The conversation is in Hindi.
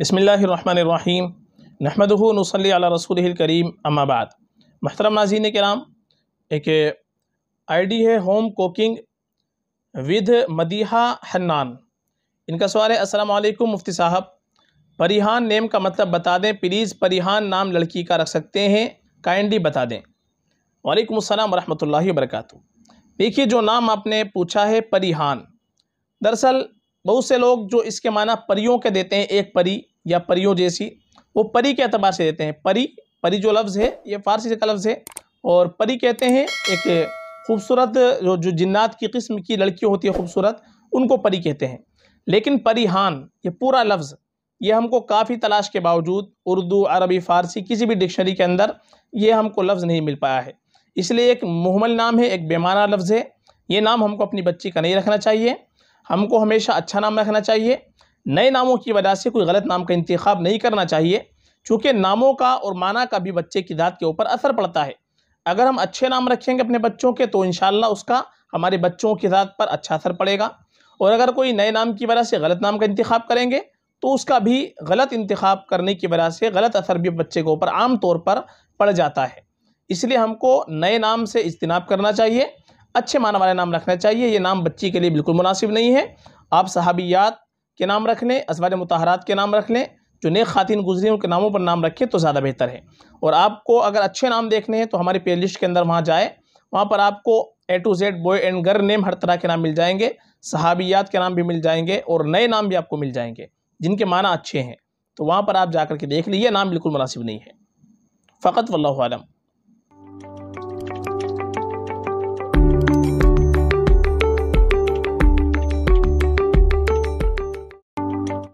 बसमीम नहमदनसली रसूल करीम अम्माबाद महतरम नाजीन कराम एक आईडी है home cooking with Madiha Hannan इनका सवाल है अस्सलाम वालेकुम मुफ्ती साहब परिहान नेम का मतलब बता दें प्लीज़ परिहान नाम लड़की का रख सकते हैं काइंडली बता दें वालेकुम अस्सलाम वरहमतुल्लाहि वबरकत देखिए जो नाम आपने पूछा है परिहान दरअसल बहुत से लोग जो इसके माना परियों के देते हैं एक परी या परियों जैसी वो परी के अतबार से देते हैं परी परी जो लफ्ज़ है ये फारसी का लफ्ज़ है और परी कहते हैं एक खूबसूरत जो जो जिन्नात की किस्म की लड़की होती है खूबसूरत उनको परी कहते हैं लेकिन परिहान ये पूरा लफ्ज़ ये हमको काफ़ी तलाश के बावजूद उर्दू अरबी फ़ारसी किसी भी डिक्शनरी के अंदर ये हमको लफ्ज़ नहीं मिल पाया है इसलिए एक मुहमल नाम है एक बेमाना लफ्ज़ है ये नाम हमको अपनी बच्ची का नहीं रखना चाहिए हमको हमेशा अच्छा नाम रखना चाहिए नए नामों की वजह से कोई गलत नाम का इंतखब नहीं करना चाहिए चूँकि नामों का और माना का भी बच्चे की ज़ात के ऊपर असर पड़ता है अगर हम अच्छे नाम रखेंगे अपने बच्चों के तो इन उसका हमारे बच्चों की ज़ात पर अच्छा असर पड़ेगा और अगर कोई नए नाम की वजह से गलत नाम का इंतखब करेंगे तो उसका भी गलत इंतखब करने की वजह से गलत असर भी बच्चे के ऊपर आम तौर पर पड़ जाता है इसलिए हमको नए नाम से इज्तनाब करना चाहिए अच्छे मान वाले नाम रखना चाहिए ये नाम बच्ची के लिए बिल्कुल मुनासिब नहीं है आप सहाबियात के नाम रख लें असवार मतहरात के नाम रख लें जो नेक खातिन गुजरी उनके नामों पर नाम रखें तो ज़्यादा बेहतर है और आपको अगर अच्छे नाम देखने हैं तो हमारी प्ले लिस्ट के अंदर वहाँ जाए वहाँ पर आपको A to Z boy and girl name हर तरह के नाम मिल जाएंगे सहाबियात के नाम भी मिल जाएंगे और नए नाम भी आपको मिल जाएंगे जिनके माना अच्छे हैं तो वहाँ पर आप जा के देख लीजिए नाम बिल्कुल मुनासिब नहीं है फ़कत वल्लम